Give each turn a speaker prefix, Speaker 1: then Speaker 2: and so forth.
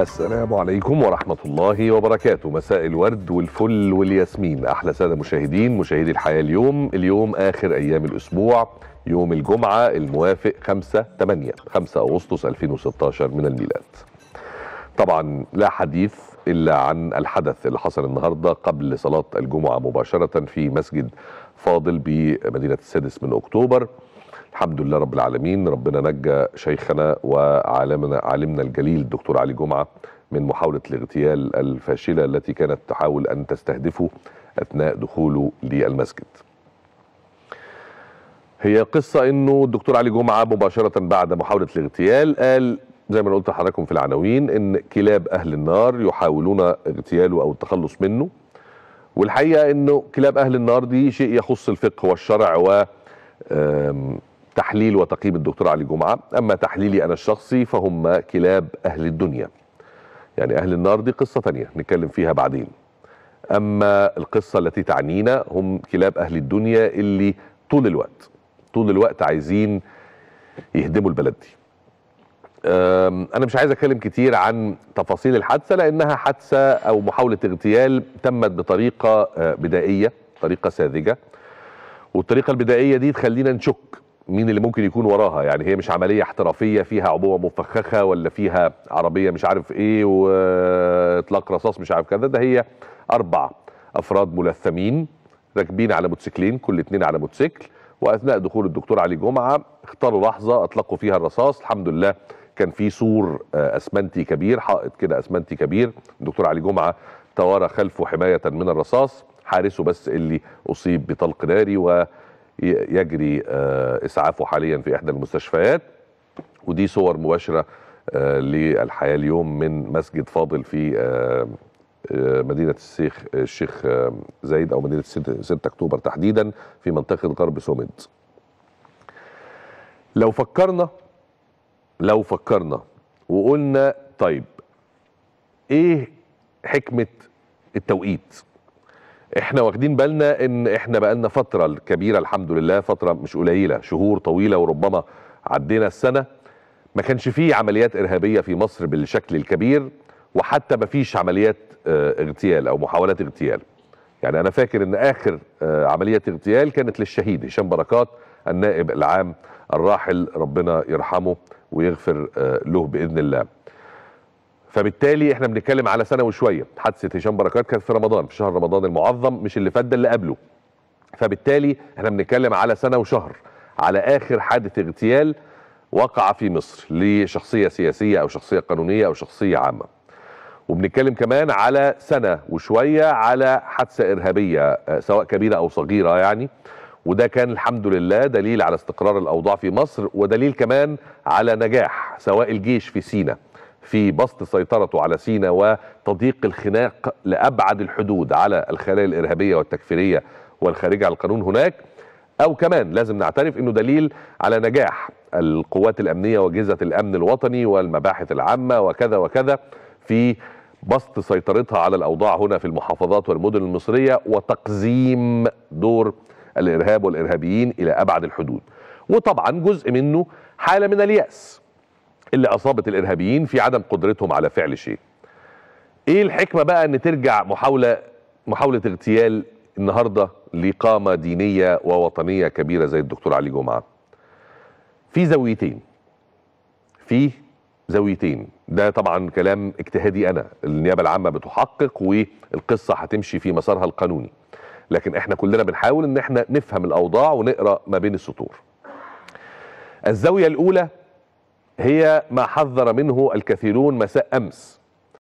Speaker 1: السلام عليكم ورحمة الله وبركاته مساء الورد والفل والياسمين أحلى سادة مشاهدين مشاهدي الحياة اليوم اليوم آخر أيام الأسبوع يوم الجمعة الموافق 5 8 5 أغسطس 2016 من الميلاد طبعا لا حديث إلا عن الحدث اللي حصل النهاردة قبل صلاة الجمعة مباشرة في مسجد فاضل بمدينة السادس من أكتوبر الحمد لله رب العالمين ربنا نجى شيخنا وعالمنا عالمنا الجليل الدكتور علي جمعه من محاوله الاغتيال الفاشله التي كانت تحاول ان تستهدفه اثناء دخوله للمسجد. هي قصه انه الدكتور علي جمعه مباشره بعد محاوله الاغتيال قال زي ما قلت لحضراتكم في العناوين ان كلاب اهل النار يحاولون اغتياله او التخلص منه والحقيقه انه كلاب اهل النار دي شيء يخص الفقه والشرع و تحليل وتقييم الدكتور علي جمعة أما تحليلي أنا الشخصي فهم كلاب أهل الدنيا يعني أهل النار دي قصة تانية نتكلم فيها بعدين أما القصة التي تعنينا هم كلاب أهل الدنيا اللي طول الوقت طول الوقت عايزين يهدموا البلد دي أنا مش عايز أتكلم كتير عن تفاصيل الحادثة لأنها حادثة أو محاولة اغتيال تمت بطريقة آه، بدائية طريقة ساذجة والطريقة البدائية دي تخلينا نشك مين اللي ممكن يكون وراها يعني هي مش عمليه احترافيه فيها عبوه مفخخه ولا فيها عربيه مش عارف ايه واطلاق رصاص مش عارف كذا ده هي اربع افراد ملثمين راكبين على موتوسيكلين كل اتنين على موتوسيكل واثناء دخول الدكتور علي جمعه اختاروا لحظه اطلقوا فيها الرصاص الحمد لله كان في سور آه، اسمنتي كبير حائط كده اسمنتي كبير الدكتور علي جمعه توارى خلفه حمايه من الرصاص حارسه بس اللي اصيب بطلق ناري و يجري آه، اسعافه حاليا في احدى المستشفيات ودي صور مباشره آه، للحياه اليوم من مسجد فاضل في آه، مدينه الشيخ الشيخ زايد او مدينه 6 اكتوبر تحديدا في منطقه غرب سومد. لو فكرنا لو فكرنا وقلنا طيب ايه حكمه التوقيت احنا واخدين بالنا ان احنا بقالنا فتره كبيره الحمد لله فتره مش قليله شهور طويله وربما عدينا السنه ما كانش فيه عمليات ارهابيه في مصر بالشكل الكبير وحتى ما فيش عمليات آه، اغتيال او محاولات اغتيال يعني انا فاكر ان اخر آه، عمليه اغتيال كانت للشهيد هشام بركات النائب العام الراحل ربنا يرحمه ويغفر آه، له باذن الله فبالتالي احنا بنتكلم على سنه وشويه حادثه هشام بركات كانت في رمضان في شهر رمضان المعظم مش اللي فات ده اللي قبله فبالتالي احنا بنتكلم على سنه وشهر على اخر حادث اغتيال وقع في مصر لشخصيه سياسيه او شخصيه قانونيه او شخصيه عامه وبنتكلم كمان على سنه وشويه على حادثه ارهابيه آه، سواء كبيره او صغيره يعني وده كان الحمد لله دليل على استقرار الاوضاع في مصر ودليل كمان على نجاح سواء الجيش في سيناء في بسط سيطرته على سينا وتضييق الخناق لأبعد الحدود على الخلايا الإرهابية والتكفيرية والخارجة على القانون هناك أو كمان لازم نعترف أنه دليل على نجاح القوات الأمنية وأجهزة الأمن الوطني والمباحث العامة وكذا وكذا في بسط سيطرتها على الأوضاع هنا في المحافظات والمدن المصرية وتقزيم دور الإرهاب والإرهابيين إلى أبعد الحدود وطبعا جزء منه حالة من اليأس اللي اصابت الارهابيين في عدم قدرتهم على فعل شيء ايه الحكمه بقى ان ترجع محاوله محاوله اغتيال النهارده لقامه دينيه ووطنيه كبيره زي الدكتور علي جمعه في زاويتين في زاويتين ده طبعا كلام اجتهادي انا النيابه العامه بتحقق والقصه هتمشي في مسارها القانوني لكن احنا كلنا بنحاول ان احنا نفهم الاوضاع ونقرا ما بين السطور الزاويه الاولى هي ما حذر منه الكثيرون مساء امس